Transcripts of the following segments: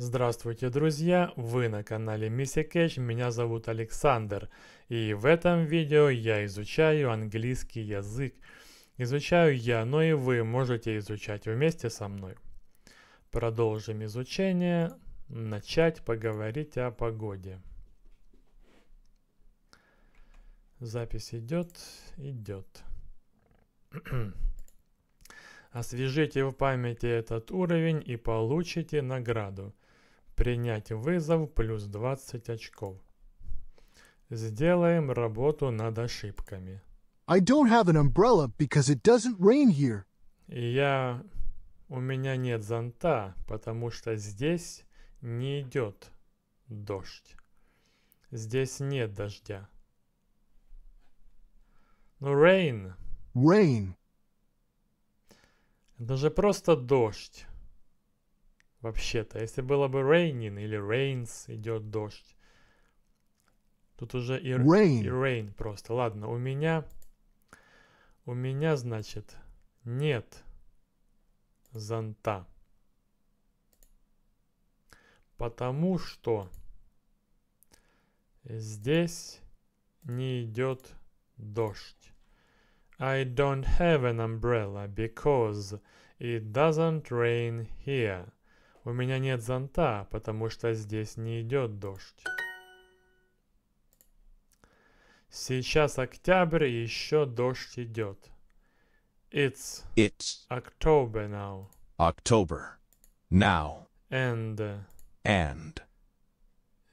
Здравствуйте, друзья! Вы на канале Миссия Кэш, меня зовут Александр. И в этом видео я изучаю английский язык. Изучаю я, но и вы можете изучать вместе со мной. Продолжим изучение. Начать поговорить о погоде. Запись идет, идет. Освежите в памяти этот уровень и получите награду. Принять вызов плюс 20 очков. Сделаем работу над ошибками. I don't have an umbrella because it doesn't rain here. Я... У меня нет зонта, потому что здесь не идет дождь. Здесь нет дождя. Ну, rain. Rain. Это же просто дождь. Вообще-то, а если было бы raining или rains, идет дождь. Тут уже и rain, и rain просто. Ладно, у меня... У меня, значит, нет зонта. Потому что здесь не идет дождь. I don't have an umbrella because it doesn't rain here. У меня нет зонта, потому что здесь не идет дождь. Сейчас октябрь, и еще дождь идет. It's, It's October now. October. Now. And. And.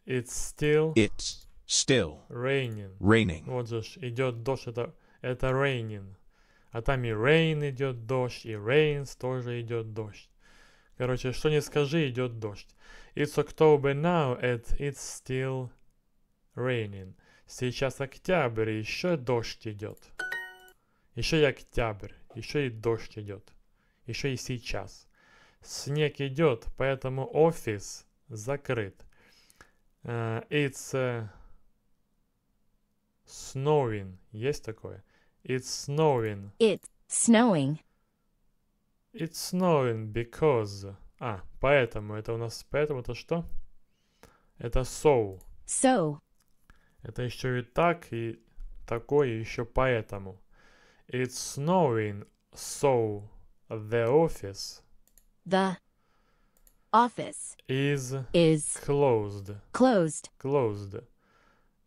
It's still. It's still. Raining. Raining. Вот же идет дождь, это, это raining. А там и rain идет дождь, и rains тоже идет дождь. Короче, что не скажи, идет дождь. It's October now and it's still raining. Сейчас октябрь, и еще дождь идет. Еще и октябрь, еще и дождь идет. Еще и сейчас. Снег идет, поэтому офис закрыт. Uh, it's uh, snowing. Есть такое? It's snowing. It's snowing. It's snowing because... А, поэтому. Это у нас... Поэтому это что? Это so. So. Это еще и так, и такое, еще поэтому. It's snowing, so the office... The office is, is closed. Closed. Closed.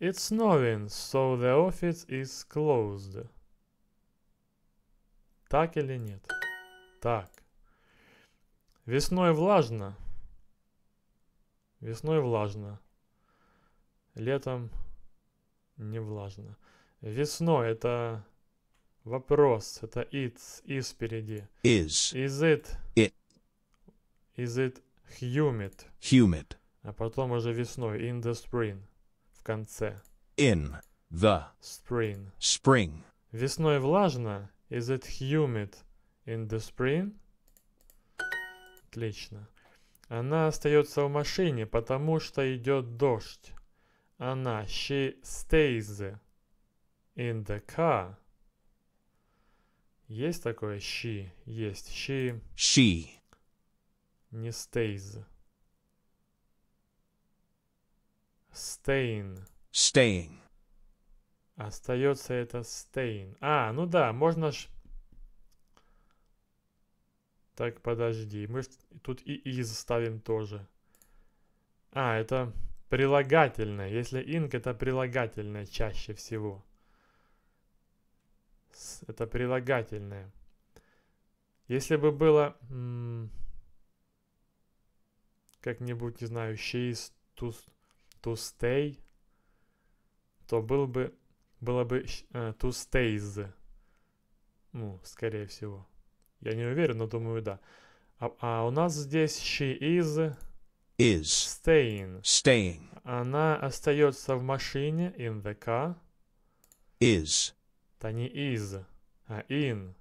It's snowing, so the office is closed. Так или нет? Так. Весной влажно. Весной влажно. Летом не влажно. Весной это вопрос. Это it's, is впереди. Is. Is it? It. Is it humid? Humid. А потом уже весной. In the spring. В конце. In the spring. Spring. Весной влажно. Is it humid? in the spring. Отлично. Она остается в машине, потому что идет дождь. Она, she stays in the car. Есть такое she? Есть. She. She. Не stays. Staying. Staying. Остается это staying. А, ну да, можно ж так, подожди. Мы тут и из ставим тоже. А, это прилагательное. Если ink, это прилагательное чаще всего. Это прилагательное. Если бы было как-нибудь, не знаю, she is to, to stay, то был бы, было бы э, to stays. Ну, скорее всего. Я не уверен, но думаю, да. А, а у нас здесь she is... Is. Staying. Staying. Она остается в машине, in the car. Is. Да не is, а in.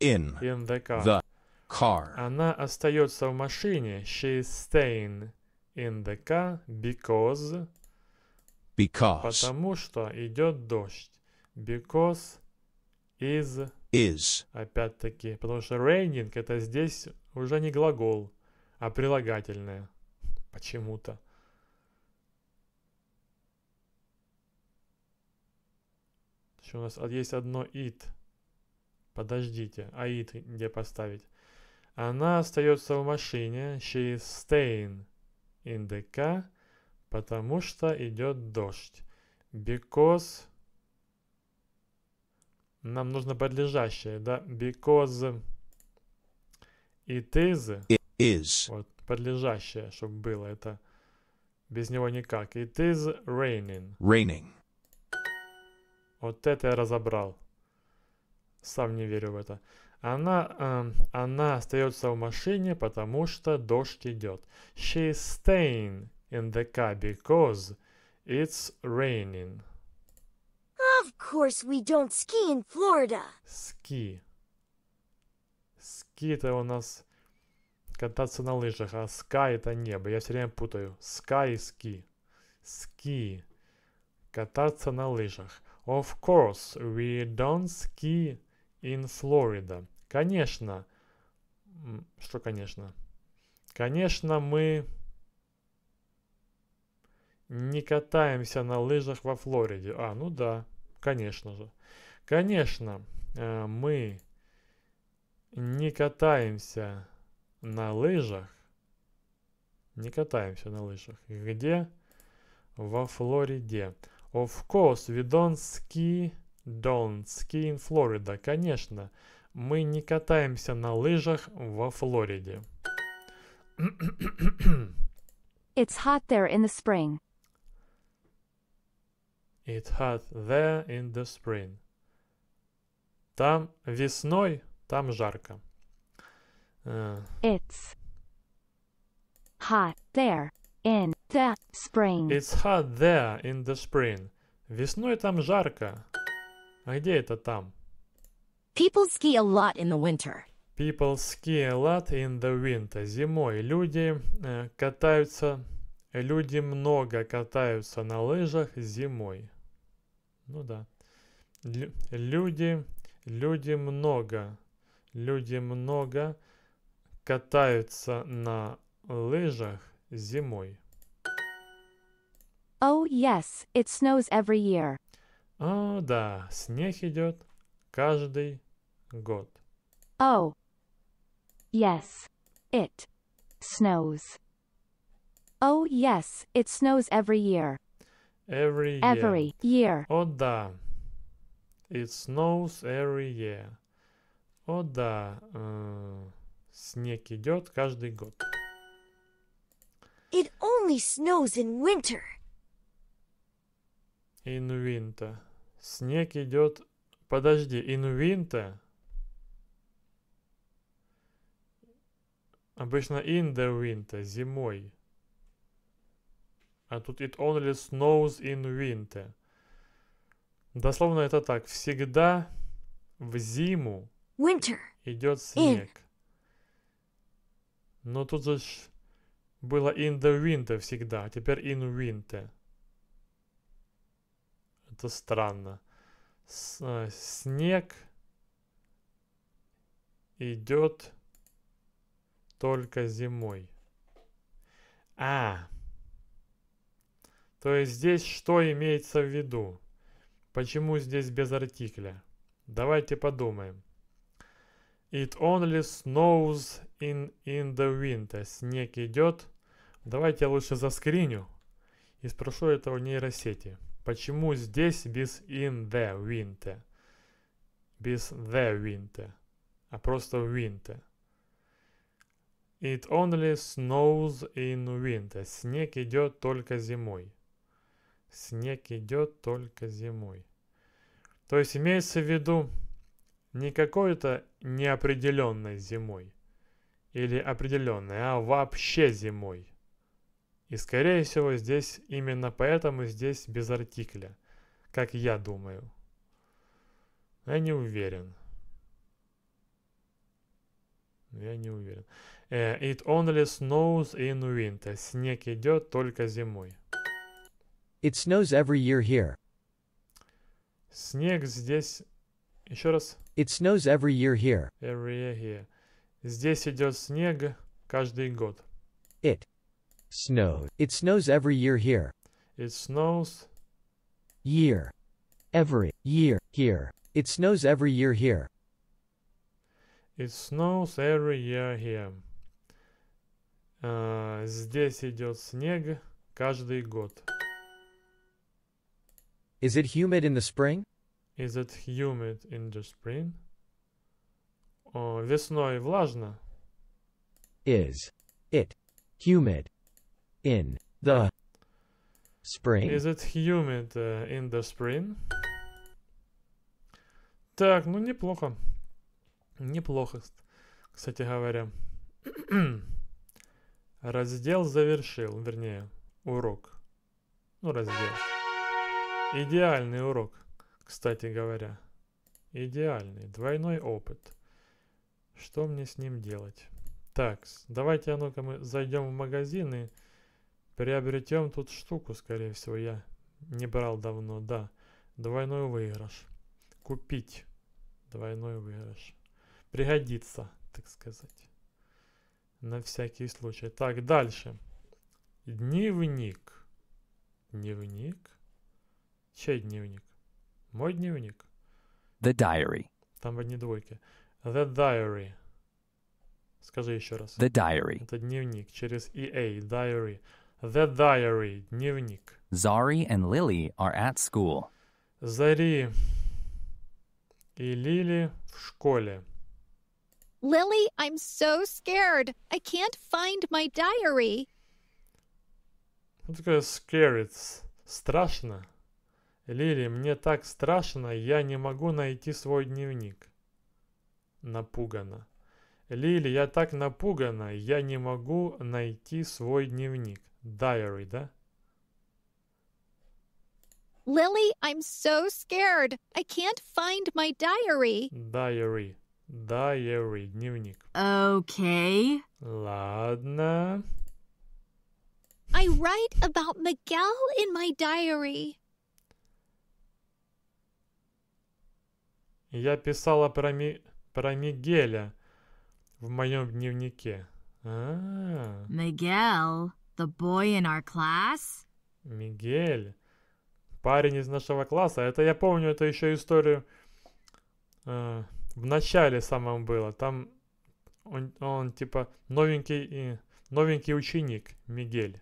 In. In the car. The car. Она остается в машине. She is staying in the car because... Because. Потому что идет дождь. Because is is. Опять-таки, потому что raining это здесь уже не глагол, а прилагательное. Почему-то. Еще у нас есть одно it. Подождите, а it где поставить? Она остается в машине. She is staying in the car, потому что идет дождь. Because нам нужно подлежащее, да? Because it is. It is. Вот, подлежащее, чтобы было это. Без него никак. It is raining. Raining. Вот это я разобрал. Сам не верю в это. Она, э, она остается в машине, потому что дождь идет. She's staying in the car because it's raining course we don't ski in Florida. Ски. Ски это у нас кататься на лыжах, а ска это небо. Я все время путаю. Ска и ски. Ски. Кататься на лыжах. Of course we don't ski in Florida. Конечно. Что конечно? Конечно, мы не катаемся на лыжах во Флориде. А, ну да. Конечно же. Конечно, э, мы не катаемся на лыжах. Не катаемся на лыжах. Где? Во Флориде. Of course, we don't ski, don't ski in Florida. Конечно, мы не катаемся на лыжах во Флориде. It's hot there in the spring. It hot there in the spring. Там весной, там жарко. It's hot there in the spring. It's hot there in the spring. Весной там жарко. А где это там? People ski a lot in the winter. People ski a lot in the winter. Зимой люди э, катаются, люди много катаются на лыжах зимой. Ну да. Лю люди, люди много. Люди много катаются на лыжах зимой. Oh yes, it snows every year. О, а, да, снег идет каждый год. Oh. Yes. It snows. Oh yes, it snows every year. Every year. Every year. О да. It snows every year. О да. Э, снег идет каждый год. It only snows in winter. In winter. Снег идет... Подожди, in winter? Обычно in the winter, зимой. А тут it only snows in winter. Дословно это так. Всегда в зиму winter идет снег. In. Но тут же было in the winter всегда, а теперь in winter. Это странно. С, э, снег идет только зимой. А, то есть здесь что имеется в виду? Почему здесь без артикля? Давайте подумаем. It only snows in, in the winter. Снег идет. Давайте я лучше заскриню и спрошу этого нейросети. Почему здесь без in the winter? Без the winter, а просто winter. It only snows in winter. Снег идет только зимой. Снег идет только зимой. То есть имеется в виду не какой-то неопределенной зимой или определенной, а вообще зимой. И скорее всего здесь именно поэтому здесь без артикля, как я думаю. Я не уверен. Я не уверен. Э, it only snows in winter. Снег идет только зимой. It snows every year here. Снег здесь... Еще раз. It snows every year here. Every year here. Здесь идет снег каждый год. It snows. It snows every year here. It snows year every year here. It snows every year here. It snows every year here. Uh, здесь идет снег каждый год. Is it humid in the spring? Is it humid in the spring? О, весной влажно. Is it humid in the spring? Is it humid uh, in the spring? Так, ну неплохо. Неплохо, кстати говоря. Раздел завершил, вернее, урок. Ну, раздел. Идеальный урок, кстати говоря. Идеальный. Двойной опыт. Что мне с ним делать? Так, давайте, а ну-ка, мы зайдем в магазин и приобретем тут штуку, скорее всего, я не брал давно, да. Двойной выигрыш. Купить. Двойной выигрыш. Пригодится, так сказать. На всякий случай. Так, дальше. Дневник. Дневник. Чей дневник? Мой дневник? The Diary. Там одни двойки. The Diary. Скажи еще раз. The Diary. Это дневник через EA. Diary. The Diary. Дневник. Zari and Lily are at school. Зари и Лили в школе. Lily, I'm so scared. I can't find my diary. Ну, такое scary. Страшно. Лили, мне так страшно, я не могу найти свой дневник. Напугана. Лили, я так напугана, я не могу найти свой дневник. Diary, да? Lily, I'm so scared. I can't find my diary. Diary. Diary, дневник. Okay. Ладно. I write about Miguel in my diary. Я писала про, Ми... про Мигеля в моем дневнике. А the boy in our class? Мигель, парень из нашего класса. Это я помню, это еще историю э, в начале самом было. Там он, он типа новенький, новенький ученик Мигель.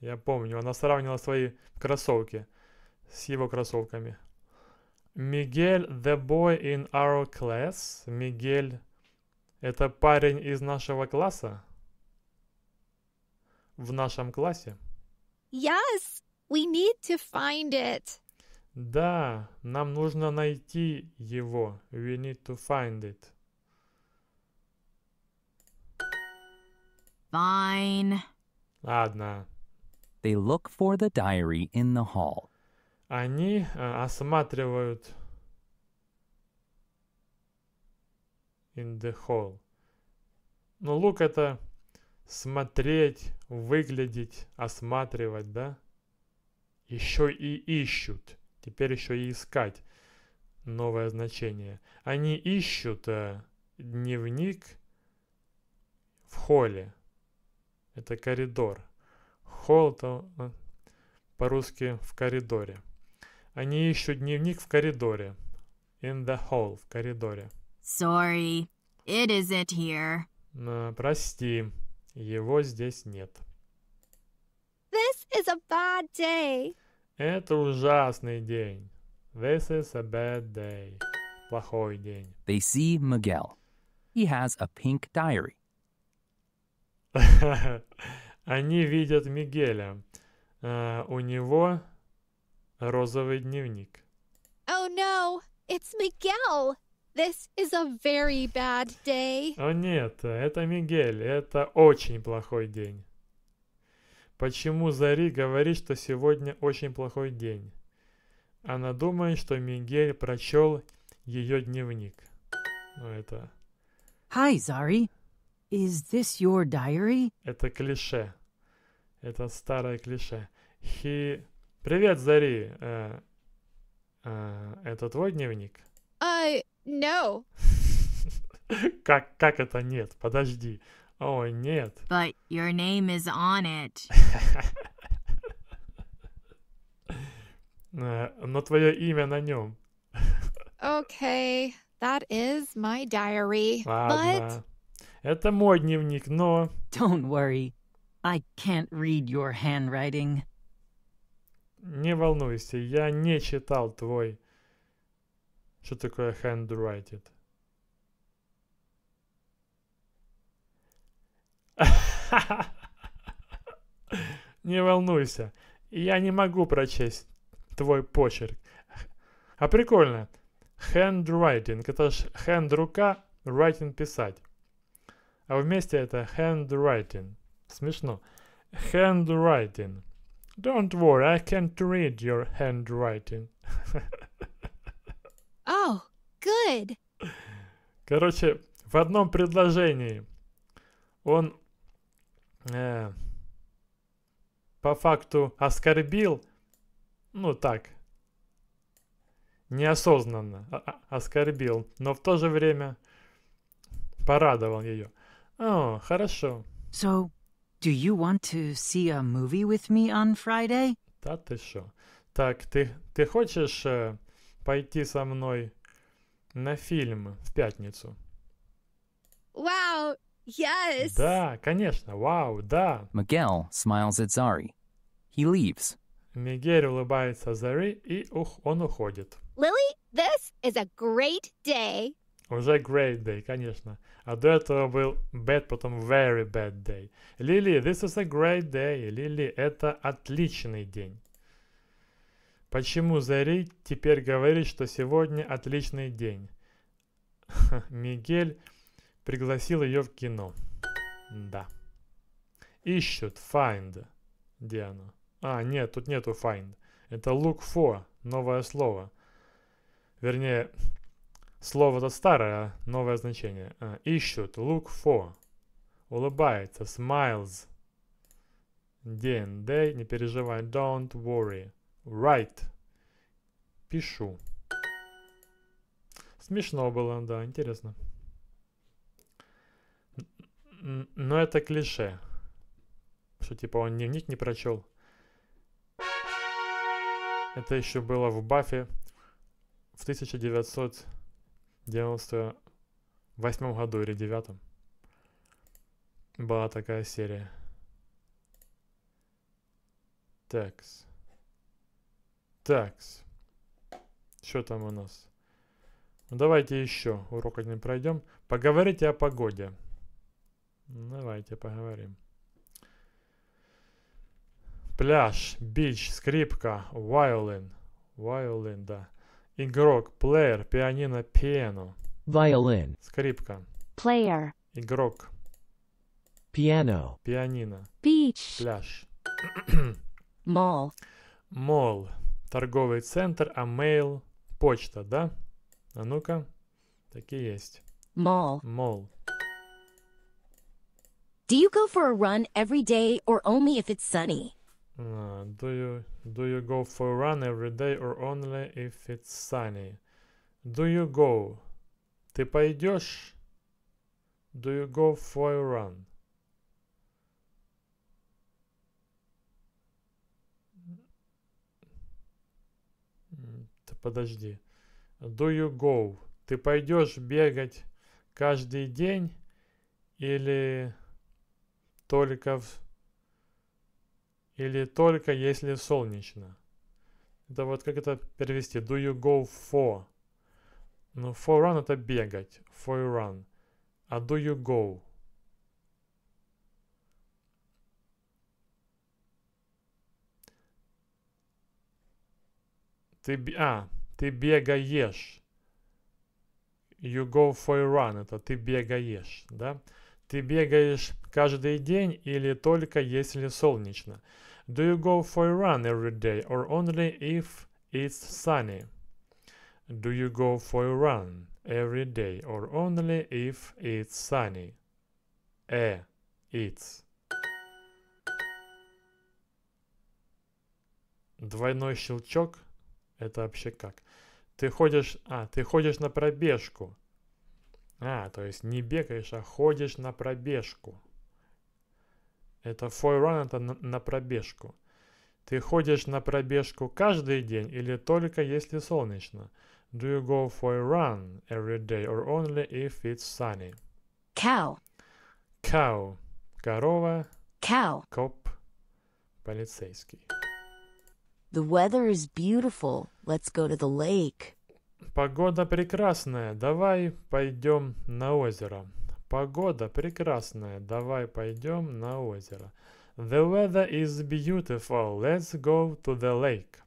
Я помню, она сравнила свои кроссовки с его кроссовками. Мигель the boy in our class. Мигель это парень из нашего класса. В нашем классе. Yes, we need to find it. Да, нам нужно найти его. We need to find it. Fine. Ладно. They look for the diary in the hall. они э, осматривают in the hall. Ну, look это смотреть, выглядеть, осматривать, да? Еще и ищут. Теперь еще и искать новое значение. Они ищут э, дневник в холле. Это коридор. Холл то э, по-русски в коридоре. Они ищут дневник в коридоре. In the hall, в коридоре. Sorry, it isn't here. Но, прости, его здесь нет. This is a bad day. Это ужасный день. This is a bad day. Плохой день. They see Miguel. He has a pink diary. Они видят Мигеля. Uh, у него Розовый дневник. Oh no, it's Miguel. This is a very bad day. О нет, это Мигель, это очень плохой день. Почему Зари говорит, что сегодня очень плохой день? Она думает, что Мигель прочел ее дневник. Ну это... Hi, Zari. Is this your diary? Это клише. Это старое клише. He Привет, Зари. Э, э, это твой дневник? I... No. как, как это нет? Подожди. О, нет. But your name is on it. Э, но твое имя на нем. Okay, that is my diary. Ладно. But... Это мой дневник, но... Don't worry. I can't read your handwriting. Не волнуйся, я не читал твой... Что такое handwriting? Не волнуйся, я не могу прочесть твой почерк. А прикольно, handwriting, это ж hand рука, writing писать. А вместе это handwriting. Смешно. Handwriting. Don't worry, I can't read your handwriting. Oh, good. Короче, в одном предложении он э, по факту оскорбил, ну так, неосознанно а, а, оскорбил, но в то же время порадовал ее. О, хорошо. So, Do you want to see a movie with me on Friday? Да ты шо? Так, ты, ты хочешь э, пойти со мной на фильм в пятницу? Wow, yes! Да, конечно, вау, да. Miguel smiles at Zari. He leaves. Мигель улыбается Зари, и ух, он уходит. Lily, this is a great day Уже great day, конечно. А до этого был bad, потом very bad day. Лили, this is a great day. Лили, это отличный день. Почему Зари теперь говорит, что сегодня отличный день? Мигель пригласил ее в кино. Да. Ищут, find, Где Диана. А, нет, тут нету find. Это look for, новое слово. Вернее, Слово это старое, а новое значение. А, ищут, look for. Улыбается, smiles. День, day, не переживай, don't worry. Write. Пишу. Смешно было, да, интересно. Но это клише. Что типа он дневник не прочел. Это еще было в Баффе в 1900 98 году или 9 была такая серия. Такс. Такс. Что там у нас? Ну, давайте еще урок один пройдем. Поговорите о погоде. Давайте поговорим. Пляж, бич, скрипка, вайолин. Вайолин, да. Игрок, плеер, пианино, пиано. Violin. Скрипка. Player. Игрок. Piano. Пианино. Beach. Пляж. Mall. Мол. Торговый центр, а mail – почта, да? А ну-ка, такие есть. Mall. Мол. Do you go for a run every day or only if it's sunny? Uh, do you do you go for a run every day or only if it's sunny? Do you go? Ты пойдешь? Do you go for a run? подожди. Do you go? Ты пойдешь бегать каждый день или только в или только если солнечно. Это вот как это перевести? Do you go for? Ну, for run это бегать. For run. А do you go? Ты, а, ты бегаешь. You go for a run. Это ты бегаешь, да? Ты бегаешь каждый день или только если солнечно? Do you go for a run every day or only if it's sunny? Do you go for a run every day or only if it's sunny? Э, it's. Двойной щелчок. Это вообще как? Ты ходишь... А, ты ходишь на пробежку. А, то есть не бегаешь, а ходишь на пробежку. Это фойрон, это на, на пробежку. Ты ходишь на пробежку каждый день или только если солнечно? Do you go for a run every day or only if it's sunny? Cow. Cow. Корова. Cow. Коп. Полицейский. The weather is beautiful. Let's go to the lake. Погода прекрасная, давай пойдем на озеро. Погода прекрасная, давай пойдем на озеро. The weather is beautiful, let's go to the lake.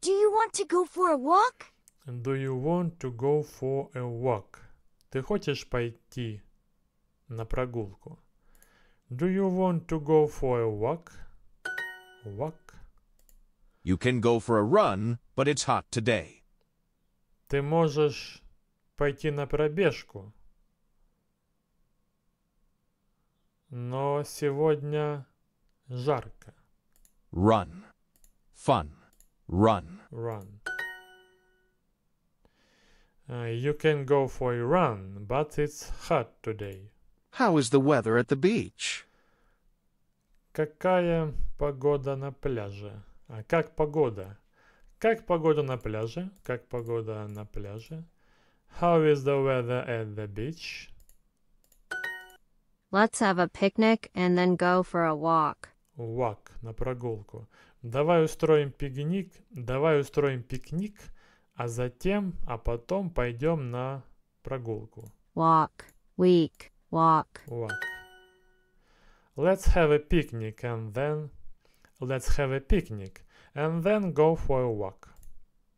Do you want to go for a walk? Do you want to go for a walk? Ты хочешь пойти на прогулку? Do you want to go for a walk? Walk. You can go for a run, but it's hot today. пойти на пробежку. Но сегодня жарко. Run. Fun. Run. Run. Uh, you can go for a run, but it's hot today. How is the weather at the beach? Какая погода на пляже? А, как погода? Как погода на пляже? Как погода на пляже? How is the weather at the beach? Let's have a picnic and then go for a walk. Walk, на прогулку. Давай устроим пикник, давай устроим пикник, а затем, а потом пойдем на прогулку. Walk, week, walk. Walk. Let's have a picnic and then Let's have a picnic and then go for a walk.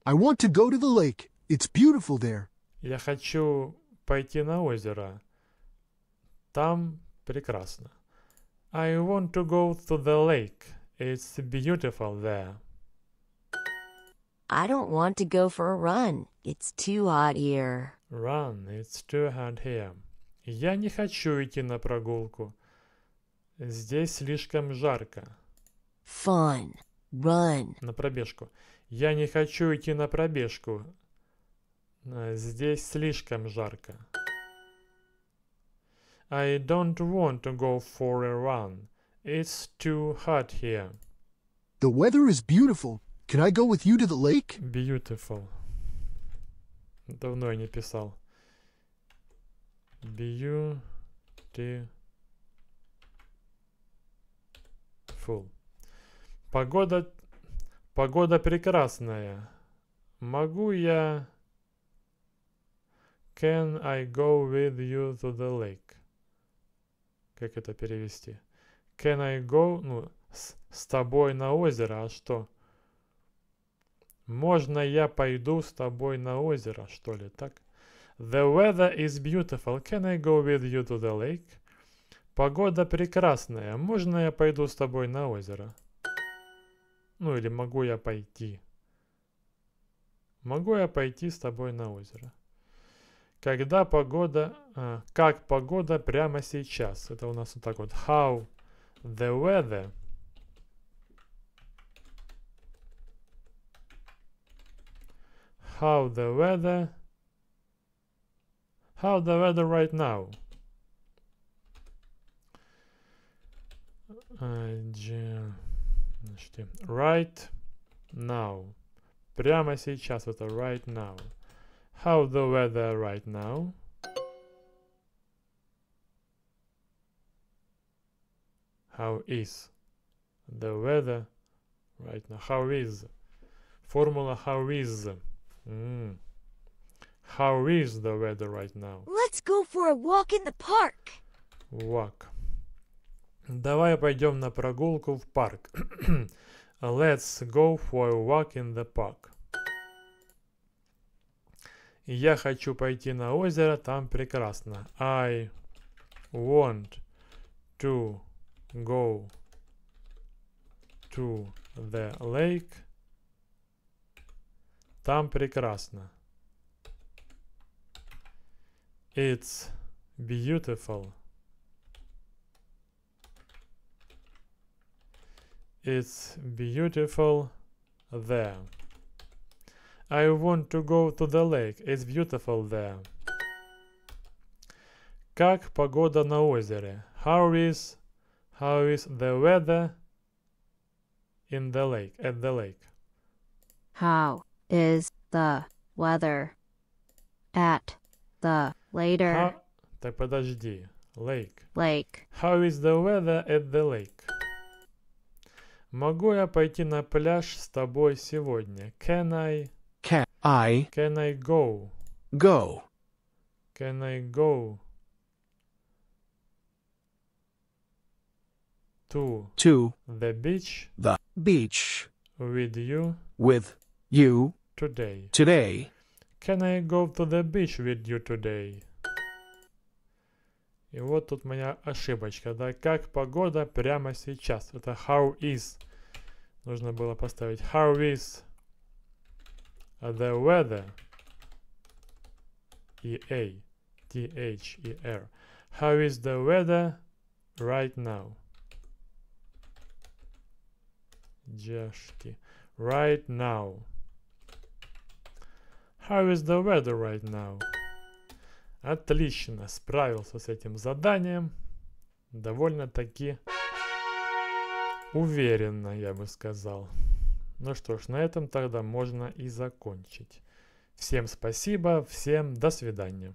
I want to go to the lake. It's beautiful there. Я хочу пойти на озеро. Там прекрасно. I want to go to the lake. It's beautiful there. I don't want to go for a run. It's too hot here. Run. It's too hot here. Я не хочу идти на прогулку. Здесь слишком жарко. Fun. Run. На пробежку. Я не хочу идти на пробежку. Здесь слишком жарко. I don't want to go for a run. It's too hot here. The weather is beautiful. Can I go with you to the lake? Beautiful. Давно я не писал. Beautiful. Погода... Погода прекрасная. Могу я... Can I go with you to the lake? Как это перевести? Can I go... Ну, с, с тобой на озеро, а что? Можно я пойду с тобой на озеро, что ли, так? The weather is beautiful. Can I go with you to the lake? Погода прекрасная. Можно я пойду с тобой на озеро? Ну или могу я пойти? Могу я пойти с тобой на озеро? Когда погода... Э, как погода прямо сейчас? Это у нас вот так вот. How the weather... How the weather... How the weather right now? Uh, Right now. Прямо сейчас это right now. How the weather right now? How is the weather right now? How is? Formula how is? Mm. How is the weather right now? Let's go for a walk in the park. Walk. Давай пойдем на прогулку в парк. Let's go for a walk in the park. Я хочу пойти на озеро, там прекрасно. I want to go to the lake. Там прекрасно. It's beautiful. It's beautiful there. I want to go to the lake. It's beautiful there. Как погода на озере? How is how is the weather in the lake at the lake? How is the weather at the later? How, так подожди. Lake. Lake. How is the weather at the lake? Могу я пойти на пляж с тобой сегодня? Can I... Can I... Can I go? Go. Can I go? To... To... The beach... The beach... With you... With you... Today. Today. Can I go to the beach with you today? И вот тут моя ошибочка, да, как погода прямо сейчас. Это how is. Нужно было поставить how is the weather. E-A, T-H-E-R. How is the weather right now? Джашки. Right now. How is the weather right now? Отлично, справился с этим заданием. Довольно-таки уверенно, я бы сказал. Ну что ж, на этом тогда можно и закончить. Всем спасибо, всем до свидания.